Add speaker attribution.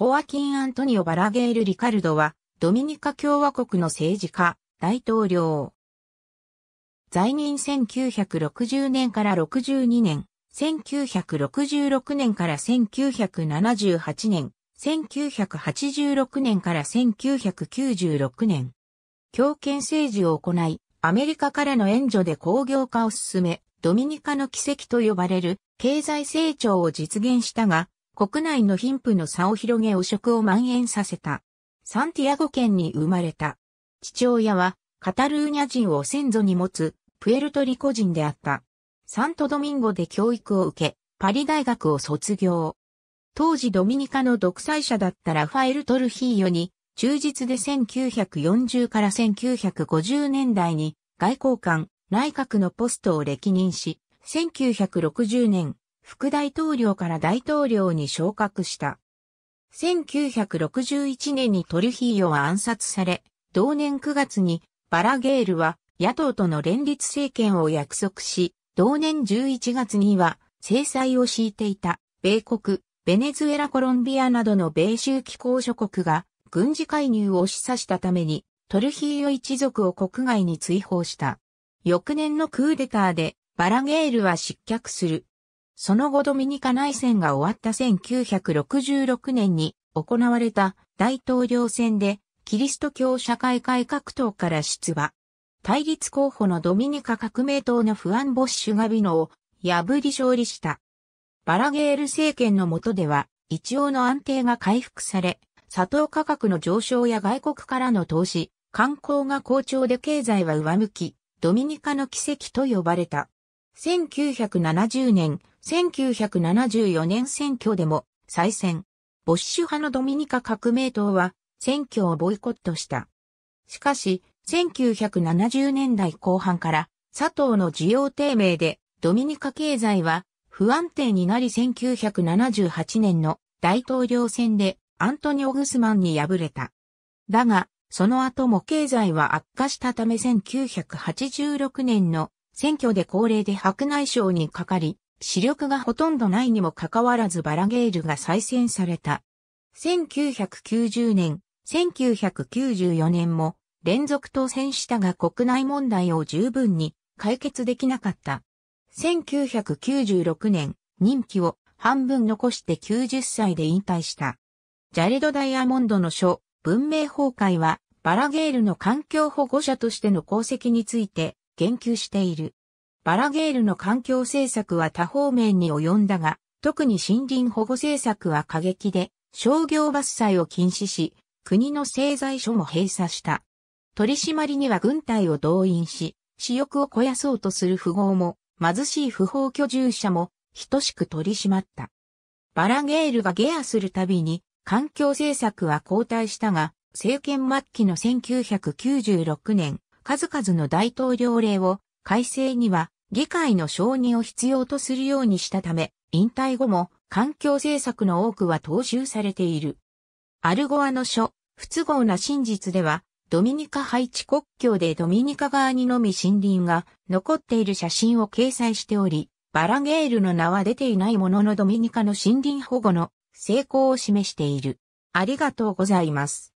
Speaker 1: ホアキン・アントニオ・バラゲール・リカルドは、ドミニカ共和国の政治家、大統領。在任1960年から62年、1966年から1978年、1986年から1996年。強権政治を行い、アメリカからの援助で工業化を進め、ドミニカの奇跡と呼ばれる経済成長を実現したが、国内の貧富の差を広げ汚職を蔓延させた。サンティアゴ県に生まれた。父親はカタルーニャ人を先祖に持つプエルトリコ人であった。サントドミンゴで教育を受け、パリ大学を卒業。当時ドミニカの独裁者だったラファエル・トルヒーヨに忠実で1940から1950年代に外交官、内閣のポストを歴任し、1960年、副大統領から大統領に昇格した。1961年にトルヒーヨは暗殺され、同年9月にバラゲールは野党との連立政権を約束し、同年11月には制裁を敷いていた米国、ベネズエラコロンビアなどの米州機構諸国が軍事介入を示唆したためにトルヒーヨ一族を国外に追放した。翌年のクーデターでバラゲールは失脚する。その後ドミニカ内戦が終わった1966年に行われた大統領選でキリスト教社会改革党から出馬。対立候補のドミニカ革命党のフアン・ボッシュがビノを破り勝利した。バラゲール政権の下では一応の安定が回復され、砂糖価格の上昇や外国からの投資、観光が好調で経済は上向き、ドミニカの奇跡と呼ばれた。1970年、1974年選挙でも再選。ボッシュ派のドミニカ革命党は選挙をボイコットした。しかし、1970年代後半から佐藤の需要低迷でドミニカ経済は不安定になり1978年の大統領選でアントニオ・グスマンに敗れた。だが、その後も経済は悪化したため1986年の選挙で高齢で白内障にかかり、視力がほとんどないにもかかわらずバラゲールが再選された。1990年、1994年も連続当選したが国内問題を十分に解決できなかった。1996年、任期を半分残して90歳で引退した。ジャレド・ダイヤモンドの書、文明崩壊は、バラゲールの環境保護者としての功績について言及している。バラゲールの環境政策は多方面に及んだが、特に森林保護政策は過激で、商業伐採を禁止し、国の製材所も閉鎖した。取り締まりには軍隊を動員し、私欲を肥やそうとする富豪も、貧しい不法居住者も、等しく取り締まった。バラゲールがゲアするたびに、環境政策は後退したが、政権末期の1996年、数々の大統領令を改正には議会の承認を必要とするようにしたため、引退後も環境政策の多くは踏襲されている。アルゴアの書、不都合な真実では、ドミニカ配置国境でドミニカ側にのみ森林が残っている写真を掲載しており、バラゲールの名は出ていないもののドミニカの森林保護の成功を示している。ありがとうございます。